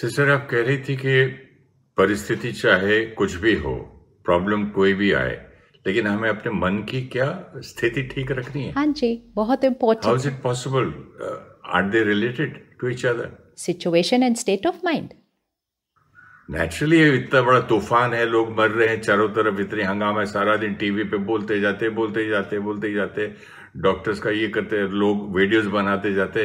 Sister आप कह रही थी कि परिस्थिति चाहे कुछ भी हो प्रॉब्लम कोई भी आए लेकिन हमें अपने मन की क्या स्थिति ठीक रखनी है हाँ जी बहुत important how is it possible are they related to each other situation and state of mind naturally इतना बड़ा तूफान है लोग मर रहे हैं चारों तरफ इतने हंगामा है सारा दिन टीवी पे बोलते जाते बोलते जाते बोलते जाते डॉक्टर्स का ये करते हैं लोग वीडियोस बनाते जाते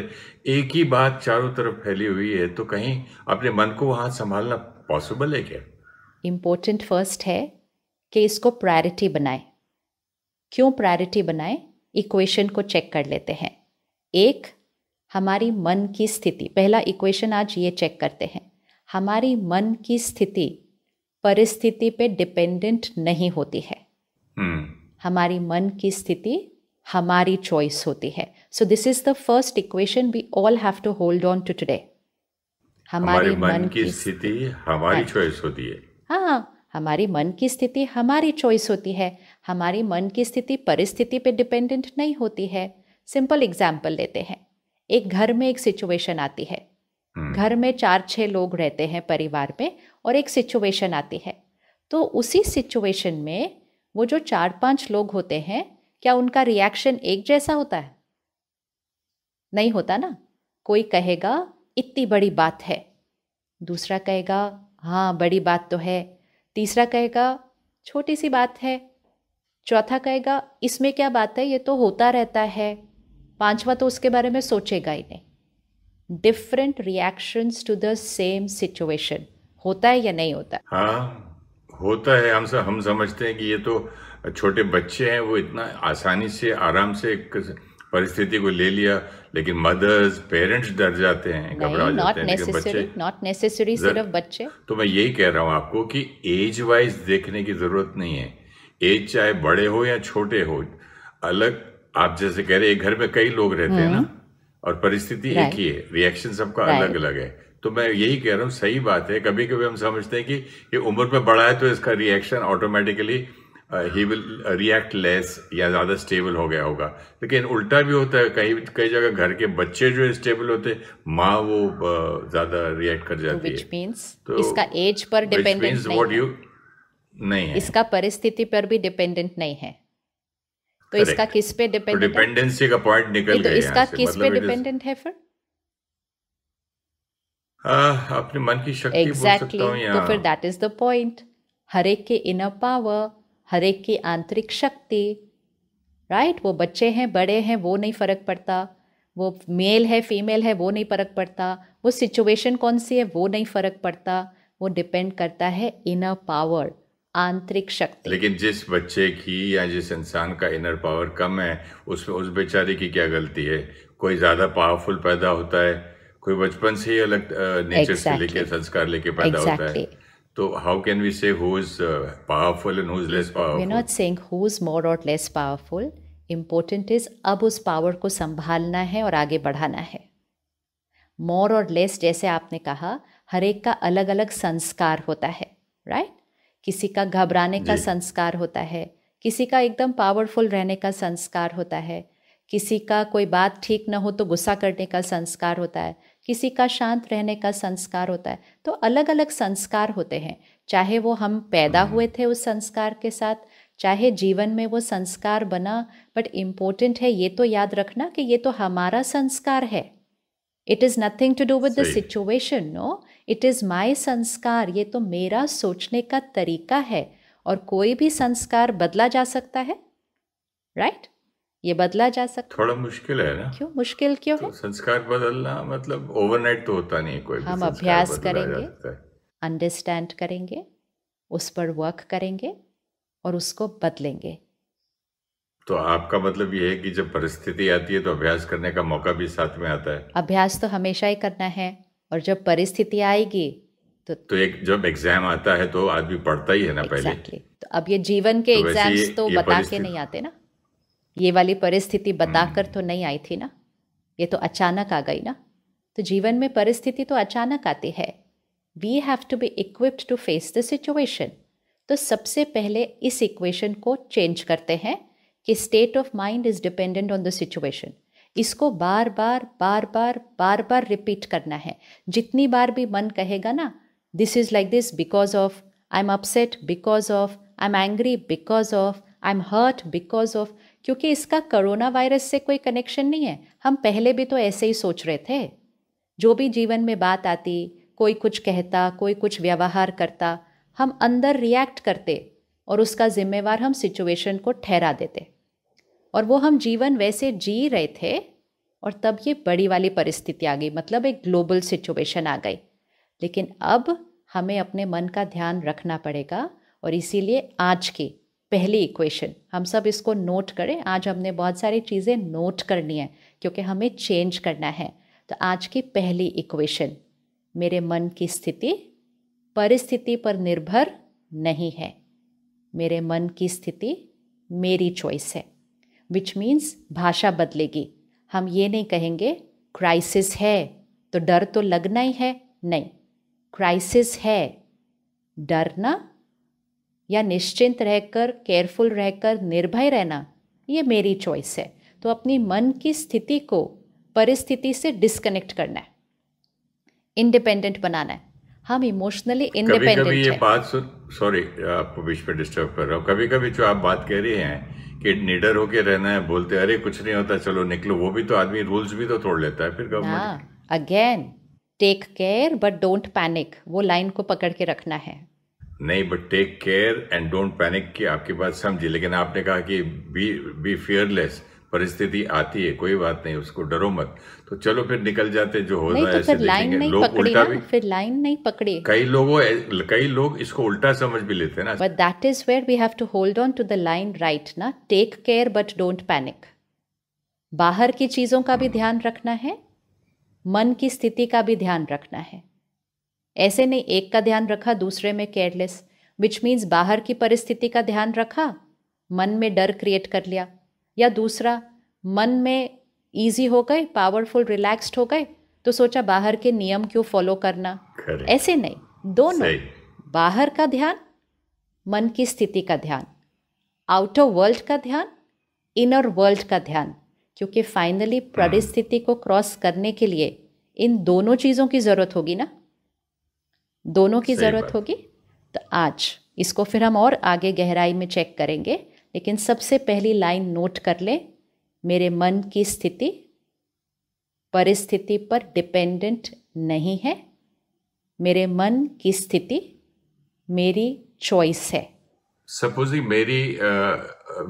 एक ही बात चारों तरफ फैली हुई है तो कहीं अपने मन को वहां संभालना पॉसिबल है क्या इम्पोर्टेंट फर्स्ट है कि इसको प्रायोरिटी बनाए क्यों प्रायोरिटी बनाए इक्वेशन को चेक कर लेते हैं एक हमारी मन की स्थिति पहला इक्वेशन आज ये चेक करते हैं हमारी मन की स्थिति परिस्थिति पे डिपेंडेंट नहीं होती है hmm. हमारी मन की स्थिति हमारी चॉइस होती है so this is the first equation we all have to hold on to today हमारे मन की स्थिति हमारी चॉइस हाँ। होती है हाँ हमारी मन की स्थिति हमारी चॉइस होती है हमारी मन की स्थिति परिस्थिति पे डिपेंडेंट नहीं होती है सिंपल एग्जाम्पल लेते हैं एक घर में एक सिचुएशन आती है हम्म। घर में चार छः लोग रहते हैं परिवार में और एक सिचुएशन आती है तो उसी सिचुएशन में वो जो चार पांच लोग होते हैं क्या उनका रिएक्शन एक जैसा होता है नहीं होता ना कोई कहेगा इतनी बड़ी बात है दूसरा कहेगा हाँ बड़ी बात तो है तीसरा कहेगा छोटी सी बात है चौथा कहेगा इसमें क्या बात है ये तो होता रहता है पांचवा तो उसके बारे में सोचेगा ही नहीं different reactions to the same situation होता है या नहीं होता हाँ होता है हम हम समझते हैं कि ये तो छोटे बच्चे हैं वो इतना आसानी से आराम से एक परिस्थिति को ले लिया लेकिन मदर्स पेरेंट्स डर जाते हैं घबरा जाते हैं लेकिन बच्चे नॉट नेसेसरी सिर्फ बच्चे तो मैं यही कह रहा हूँ आपको कि एज वाइज देखने की जरूरत नहीं है एज चाहे बड़े हो या छोटे हो अलग आप जैसे कह रहे हैं घर में कई लोग रहते हैं ना हम्म। और परिस्थिति एक ही है रिएक्शन सबका अलग अलग है तो मैं यही कह रहा हूँ सही बात है कभी कभी हम समझते हैं कि ये उम्र में बड़ा है तो इसका रिएक्शन ऑटोमेटिकली ही विल रिएक्ट लेस या ज़्यादा स्टेबल हो गया होगा लेकिन उल्टा भी होता है कहीं कई जगह घर के बच्चे जो स्टेबल होते माँ वो uh, ज़्यादा रिएक्ट कर जाती है means, तो इसका एज पर डिपेंडेंट नहीं, you, नहीं है इसका परिस्थिति पर भी डिपेंडेंट नहीं है तो Correct. इसका किस पे डिपेंडेंट तो डिपेंडेंसी का पॉइंट निकल तो गया इसका किस मतलब पे डिपेंडेंट है फिर अपने मन की शक्ति exactly. बोल सकता या तो फिर दैट इज द पॉइंट हर एक के इनर पावर हर एक की आंतरिक शक्ति राइट वो बच्चे हैं बड़े हैं वो नहीं फ़र्क पड़ता वो मेल है फीमेल है वो नहीं फ़र्क पड़ता वो सिचुएशन कौन सी है वो नहीं फ़र्क पड़ता वो डिपेंड करता है इनर पावर आंतरिक शक्ति लेकिन जिस बच्चे की या जिस इंसान का इनर पावर कम है उस उस बेचारे की क्या गलती है कोई ज़्यादा पावरफुल पैदा होता है कोई बचपन से ही अलग नेचर exactly. से लेके संस्कार लेके पैदा exactly. होता है So how can we say who is uh, powerful and who is less powerful? We're not saying who is more or less powerful. Important is अब उस power को संभालना है और आगे बढ़ाना है More or less जैसे आपने कहा हर एक का अलग अलग संस्कार होता है right? किसी का घबराने का संस्कार होता है किसी का एकदम पावरफुल रहने का संस्कार होता है किसी का कोई बात ठीक ना हो तो गुस्सा करने का संस्कार होता है किसी का शांत रहने का संस्कार होता है तो अलग अलग संस्कार होते हैं चाहे वो हम पैदा हुए थे उस संस्कार के साथ चाहे जीवन में वो संस्कार बना बट इम्पोर्टेंट है ये तो याद रखना कि ये तो हमारा संस्कार है it is nothing to do with the situation no it is my sanskar ये तो मेरा सोचने का तरीका है और कोई भी संस्कार बदला जा सकता है राइट right? ये बदला जा सकता थोड़ा मुश्किल है ना क्यों मुश्किल क्यों तो है संस्कार बदलना मतलब ओवरनाइट तो होता नहीं कोई हम अभ्यास करेंगे अंडरस्टैंड करेंगे उस पर वर्क करेंगे और उसको बदलेंगे तो आपका मतलब ये है कि जब परिस्थिति आती है तो अभ्यास करने का मौका भी साथ में आता है अभ्यास तो हमेशा ही करना है और जब परिस्थिति आएगी तो तो एक जब एग्जाम आता है तो आदमी पढ़ता ही है ना exactly. पहले तो अब ये जीवन के तो एग्जाम्स तो बता के नहीं आते ना ये वाली परिस्थिति बताकर हम्म। तो नहीं आई थी ना ये तो अचानक आ गई ना तो जीवन में परिस्थिति तो अचानक आती है we have to be equipped to face the situation तो सबसे पहले इस इक्वेशन को चेंज करते हैं कि state of mind is dependent on the situation इसको बार बार बार बार बार बार रिपीट करना है जितनी बार भी मन कहेगा ना this is like this because of I am upset because of I am angry because of I am hurt because of क्योंकि इसका कोरोना वायरस से कोई कनेक्शन नहीं है हम पहले भी तो ऐसे ही सोच रहे थे जो भी जीवन में बात आती कोई कुछ कहता कोई कुछ व्यवहार करता हम अंदर रिएक्ट करते और उसका जिम्मेवार हम सिचुएशन को ठहरा देते और वो हम जीवन वैसे जी रहे थे और तब ये बड़ी वाली परिस्थिति आ गई मतलब एक ग्लोबल सिचुएशन आ गई लेकिन अब हमें अपने मन का ध्यान रखना पड़ेगा और इसीलिए आज की पहली इक्वेशन हम सब इसको नोट करें आज हमने बहुत सारी चीज़ें नोट करनी है क्योंकि हमें चेंज करना है तो आज की पहली इक्वेशन मेरे मन की स्थिति परिस्थिति पर निर्भर नहीं है मेरे मन की स्थिति मेरी चॉइस है विच मीन्स भाषा बदलेगी हम ये नहीं कहेंगे क्राइसिस है तो डर तो लगना ही है नहीं क्राइसिस है डरना या निश्चिंत रहकर केयरफुल रहकर निर्भय रहना ये मेरी चॉइस है तो अपनी मन की स्थिति को परिस्थिति से डिस्कनेक्ट करना है इंडिपेंडेंट बनाना है हम इमोशनली इंडिपेंडेंट कभी ये बात सॉरी आपको बीच में डिस्टर्ब कर रहा हूँ कभी कभी जो आप बात कह रही हैं कि निडर होके रहना है बोलते अरे कुछ नहीं होता चलो निकलो वो भी तो आदमी रूल्स भी तो तोड़ लेता है फिर government again take care but don't panic वो लाइन को पकड़ के रखना है नहीं but take care and don't panic कि आपकी बात समझी लेकिन आपने कहा कि बी बी फियरलेस परिस्थिति आती है कोई बात नहीं उसको डरो मत तो चलो फिर निकल जाते जो हो रहा है तो ऐसे लाइन नहीं पकड़े भी फिर लाइन नहीं पकड़े कई लोगों कई लोग इसको उल्टा समझ भी लेते हैं ना but that is where we have to hold on to the line right ना take care but don't panic बाहर की चीज़ों का भी ध्यान रखना है मन की स्थिति का भी ध्यान रखना है ऐसे नहीं एक का ध्यान रखा दूसरे में केयरलेस विच मीन्स बाहर की परिस्थिति का ध्यान रखा मन में डर क्रिएट कर लिया या दूसरा मन में ईजी हो गए पावरफुल रिलैक्स्ड हो गए तो सोचा बाहर के नियम क्यों फॉलो करना ऐसे नहीं दोनों बाहर का ध्यान मन की स्थिति का ध्यान आउटर वर्ल्ड का ध्यान इनर वर्ल्ड का ध्यान क्योंकि फाइनली हम्म। परिस्थिति को क्रॉस करने के लिए इन दोनों चीज़ों की ज़रूरत होगी ना दोनों की ज़रूरत होगी तो आज इसको फिर हम और आगे गहराई में चेक करेंगे लेकिन सबसे पहली लाइन नोट कर लें मेरे मन की स्थिति परिस्थिति पर डिपेंडेंट नहीं है मेरे मन की स्थिति मेरी चॉइस है सपोजिंग मेरी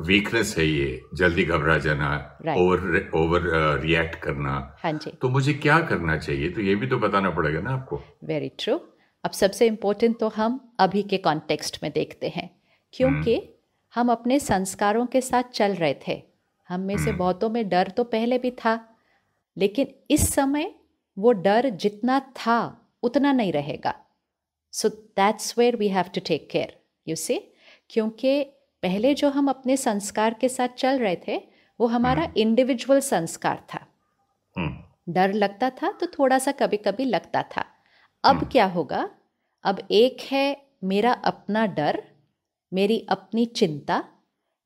वीकनेस uh, है ये जल्दी घबरा जाना ओवर ओवर रिएक्ट करना हाँ जी तो मुझे क्या करना चाहिए तो ये भी तो बताना पड़ेगा ना आपको वेरी ट्रू अब सबसे इम्पोर्टेंट तो हम अभी के कॉन्टेक्स्ट में देखते हैं क्योंकि हम्म। हम अपने संस्कारों के साथ चल रहे थे हम में से हम्म। बहुतों में डर तो पहले भी था लेकिन इस समय वो डर जितना था उतना नहीं रहेगा so that's where we have to take care you see क्योंकि पहले जो हम अपने संस्कार के साथ चल रहे थे वो हमारा इंडिविजुअल हम्म। संस्कार था डर लगता था तो थोड़ा सा कभी कभी लगता था अब क्या होगा अब एक है मेरा अपना डर मेरी अपनी चिंता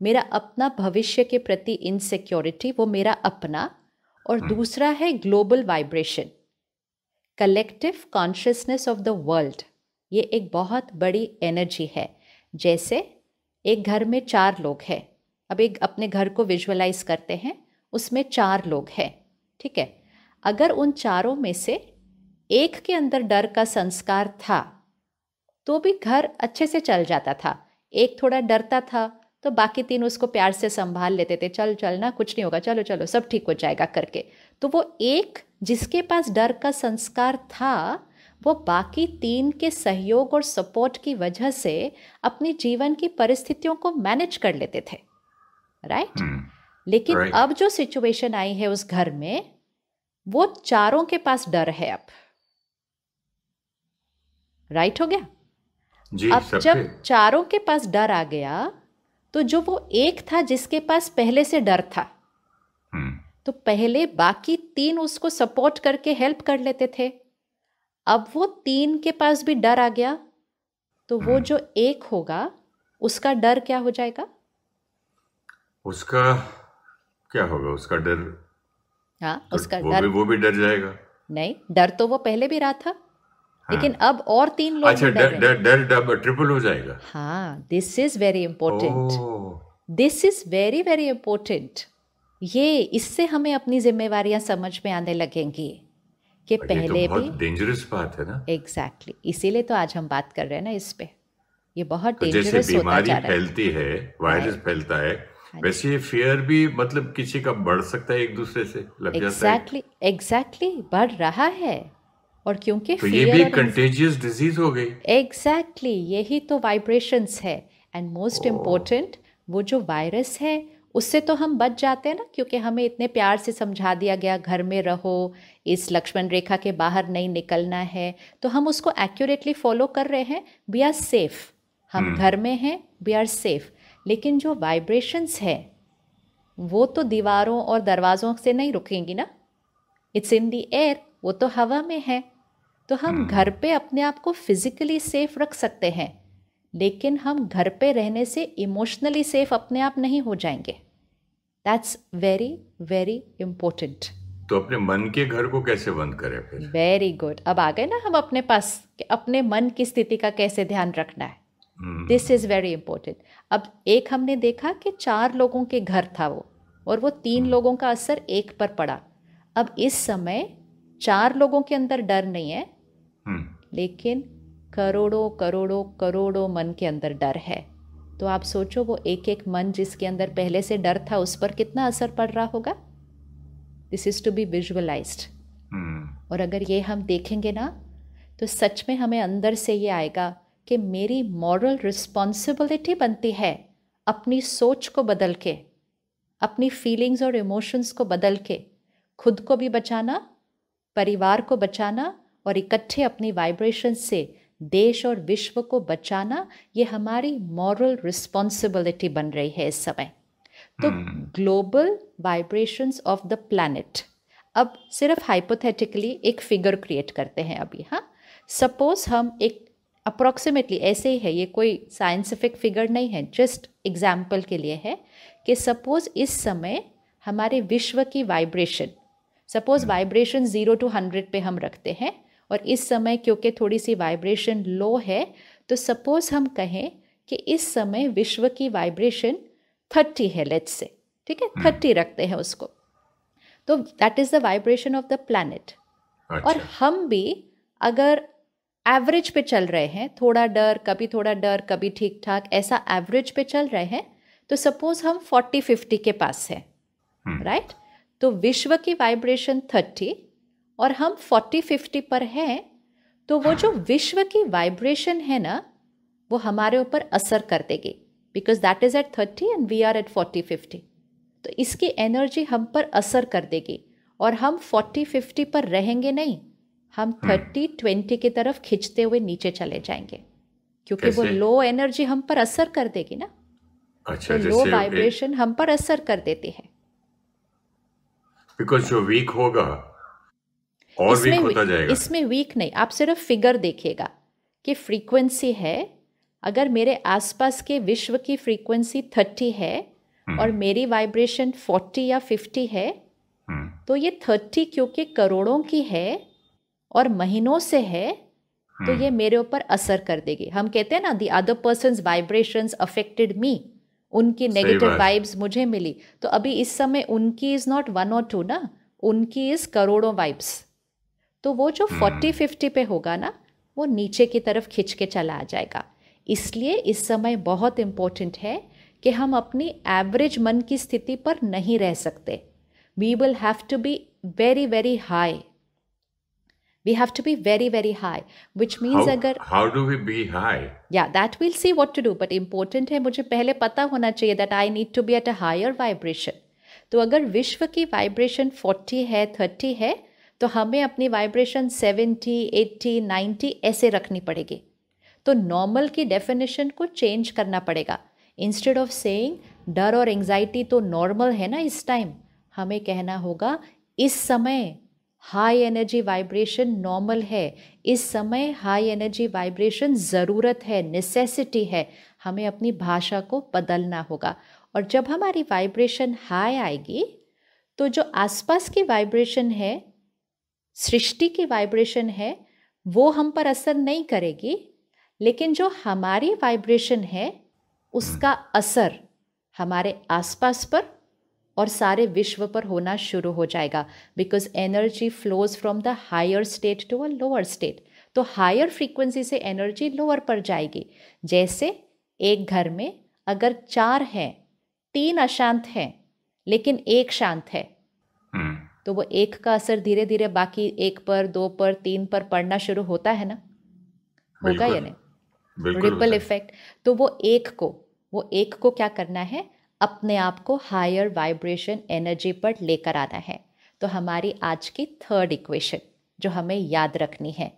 मेरा अपना भविष्य के प्रति इनसिक्योरिटी वो मेरा अपना और हम्म। दूसरा है global vibration collective consciousness of the world ये एक बहुत बड़ी एनर्जी है जैसे एक घर में चार लोग हैं अब एक अपने घर को विजुअलाइज करते हैं उसमें चार लोग हैं ठीक है अगर उन चारों में से एक के अंदर डर का संस्कार था तो भी घर अच्छे से चल जाता था एक थोड़ा डरता था तो बाकी तीन उसको प्यार से संभाल लेते थे चल चल ना कुछ नहीं होगा चलो चलो सब ठीक हो जाएगा करके तो वो एक जिसके पास डर का संस्कार था वो बाकी तीन के सहयोग और सपोर्ट की वजह से अपने जीवन की परिस्थितियों को मैनेज कर लेते थे राइट right? Hmm, hmm. लेकिन right. अब जो सिचुएशन आई है उस घर में वो चारों के पास डर है अब राइट right हो गया जी, अब जब चारों के पास डर आ गया तो जो वो एक था जिसके पास पहले से डर था हम्म। तो पहले बाकी तीन उसको सपोर्ट करके हेल्प कर लेते थे अब वो तीन के पास भी डर आ गया तो वो हम्म। जो एक होगा उसका डर क्या हो जाएगा उसका क्या होगा उसका डर हाँ तो उसका वो डर भी, वो भी डर जाएगा नहीं डर तो वो पहले भी रहा था हाँ। लेकिन अब और तीन लोग अच्छा डर डर डर डबल ट्रिपल हो जाएगा हाँ this is very important this is very very important ये इससे हमें अपनी जिम्मेवारियां समझ में आने लगेंगी कि तो पहले तो भी डेंजरस बात है ना एग्जैक्टली exactly. इसीलिए तो आज हम बात कर रहे हैं ना इस पे ये बहुत तो डेंजरस बीमारी फैलती है वायरस फैलता है हाँ वैसे ये फियर भी मतलब किसी का बढ़ सकता है एक दूसरे से लग exactly, जाता है एग्जैक्टली exactly, एग्जैक्टली बढ़ रहा है और क्योंकि तो ये भी कंटेजियस डिजीज हो गई एग्जैक्टली exactly, यही तो वाइब्रेशंस है एंड मोस्ट इम्पोर्टेंट वो जो वायरस है उससे तो हम बच जाते हैं ना क्योंकि हमें इतने प्यार से समझा दिया गया घर में रहो इस लक्ष्मण रेखा के बाहर नहीं निकलना है तो हम उसको एक्यूरेटली फॉलो कर रहे हैं वी आर सेफ हम hmm. घर में हैं वी आर सेफ लेकिन जो वाइब्रेशंस है वो तो दीवारों और दरवाज़ों से नहीं रुकेंगी ना इट्स इन दी एयर वो तो हवा में है तो हम हम्म। घर पे अपने आप को फिजिकली सेफ रख सकते हैं लेकिन हम घर पे रहने से इमोशनली सेफ अपने आप नहीं हो जाएंगे दैट्स वेरी वेरी इम्पोर्टेंट तो अपने मन के घर को कैसे बंद करें फिर वेरी गुड अब आ गए ना हम अपने पास कि अपने मन की स्थिति का कैसे ध्यान रखना है दिस इज़ वेरी इम्पोर्टेंट अब एक हमने देखा कि चार लोगों के घर था वो और वो तीन hmm. लोगों का असर एक पर पड़ा अब इस समय चार लोगों के अंदर डर नहीं है हम्म। लेकिन करोड़ों करोड़ों करोड़ों मन के अंदर डर है तो आप सोचो वो एक एक मन जिसके अंदर पहले से डर था उस पर कितना असर पड़ रहा होगा this is to be visualize और अगर ये हम देखेंगे ना तो सच में हमें अंदर से ये आएगा कि मेरी मॉरल रिस्पॉन्सिबिलिटी बनती है अपनी सोच को बदल के अपनी फीलिंग्स और इमोशंस को बदल के खुद को भी बचाना परिवार को बचाना और इकट्ठे अपनी वाइब्रेशन से देश और विश्व को बचाना ये हमारी मॉरल रिस्पॉन्सिबिलिटी बन रही है इस समय तो global vibrations of the planet अब सिर्फ हाइपोथेटिकली एक फिगर क्रिएट करते हैं अभी हाँ सपोज हम एक अप्रॉक्सीमेटली ऐसे ही है ये कोई साइंसिफिक फिगर नहीं है जस्ट एग्जाम्पल के लिए है कि सपोज इस समय हमारे विश्व की vibration suppose vibration zero to hundred पे हम रखते हैं और इस समय क्योंकि थोड़ी सी वाइब्रेशन लो है तो सपोज हम कहें कि इस समय विश्व की वाइब्रेशन थर्टी है लेट्स से ठीक है थर्टी hmm. रखते हैं उसको तो that is the vibration of the planet और अच्छा। हम भी अगर एवरेज पे चल रहे हैं थोड़ा डर कभी थोड़ा डर कभी ठीक ठाक ऐसा एवरेज पे चल रहे हैं तो सपोज हम फोर्टी फिफ्टी के पास है राइट hmm. तो विश्व की वाइब्रेशन थर्टी और हम फोर्टी फिफ्टी पर हैं तो वो जो विश्व की वाइब्रेशन है ना वो हमारे ऊपर असर कर देगी because that is at thirty and we are at forty fifty तो इसकी एनर्जी हम पर असर कर देगी और हम फोर्टी फिफ्टी पर रहेंगे नहीं हम थर्टी हम्म। ट्वेंटी की तरफ खींचते हुए नीचे चले जाएंगे क्योंकि वो लो एनर्जी हम पर असर कर देगी ना अच्छा, तो लो वाइब्रेशन हम पर असर कर देती है बिकॉज जो वीक होगा और वीक होता जाएगा इसमें वीक नहीं आप सिर्फ फिगर देखिएगा कि फ्रीक्वेंसी है अगर मेरे आसपास के विश्व की फ्रीक्वेंसी थर्टी है हम्म। और मेरी वाइब्रेशन फोर्टी या फिफ्टी है हम्म। तो ये थर्टी क्योंकि करोड़ों की है और महीनों से है तो हम्म। ये मेरे ऊपर असर कर देगी हम कहते हैं ना the other person vibration affected me उनकी नेगेटिव वाइब्स मुझे मिली तो अभी इस समय उनकी इज़ नॉट वन और टू ना उनकी इज़ करोड़ों वाइब्स तो वो जो फोर्टी हम्म। फिफ्टी पे होगा ना वो नीचे की तरफ खिंच के चला आ जाएगा इसलिए इस समय बहुत इम्पोर्टेंट है कि हम अपनी एवरेज मन की स्थिति पर नहीं रह सकते we will have to be very very high we have to be very very high which means अगर how do we be high या that will see what to do but important है मुझे पहले पता होना चाहिए that I need to be at a higher vibration तो अगर विश्व की वाइब्रेशन फोर्टी है थर्टी है तो हमें अपनी वाइब्रेशन सेवेंटी एट्टी नाइन्टी ऐसे रखनी पड़ेगी तो नॉर्मल की डेफिनेशन को चेंज करना पड़ेगा इंस्टेड ऑफ सेइंग डर और एंगजाइटी तो नॉर्मल है ना इस टाइम हमें कहना होगा इस समय हाई एनर्जी वाइब्रेशन नॉर्मल है इस समय हाई एनर्जी वाइब्रेशन ज़रूरत है नेसेसिटी है हमें अपनी भाषा को बदलना होगा और जब हमारी वाइब्रेशन हाई आएगी तो जो आसपास की वाइब्रेशन है सृष्टि की वाइब्रेशन है वो हम पर असर नहीं करेगी लेकिन जो हमारी वाइब्रेशन है उसका असर हमारे आसपास पर और सारे विश्व पर होना शुरू हो जाएगा because energy flows from the higher state to a lower state तो हायर फ्रीक्वेंसी से एनर्जी लोअर पर जाएगी जैसे एक घर में अगर चार हैं तीन अशांत हैं लेकिन एक शांत है hmm. तो वो एक का असर धीरे धीरे बाकी एक पर दो पर तीन पर पड़ना शुरू होता है ना होगा या नहीं रिपल इफेक्ट तो वो एक को वो एक को क्या करना है अपने आप को हायर वाइब्रेशन एनर्जी पर लेकर आना है तो हमारी आज की थर्ड इक्वेशन जो हमें याद रखनी है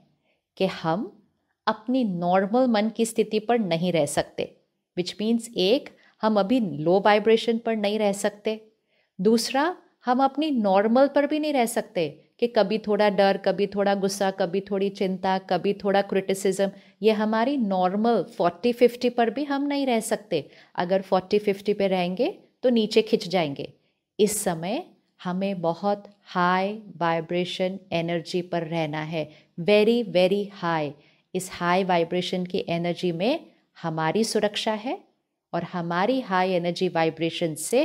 कि हम अपनी नॉर्मल मन की स्थिति पर नहीं रह सकते विच मीन्स एक हम अभी लो वाइब्रेशन पर नहीं रह सकते दूसरा हम अपनी नॉर्मल पर भी नहीं रह सकते कि कभी थोड़ा डर कभी थोड़ा गुस्सा कभी थोड़ी चिंता कभी थोड़ा क्रिटिसिज्म ये हमारी नॉर्मल 40 50 पर भी हम नहीं रह सकते अगर 40 50 पे रहेंगे तो नीचे खिंच जाएंगे इस समय हमें बहुत हाई वाइब्रेशन एनर्जी पर रहना है वेरी वेरी हाई इस हाई वाइब्रेशन की एनर्जी में हमारी सुरक्षा है और हमारी हाई एनर्जी वाइब्रेशन से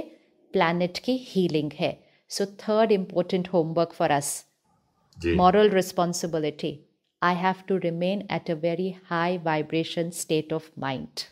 प्लानट की हीलिंग है so third important homework for us moral responsibility I have to remain at a very high vibration state of mind.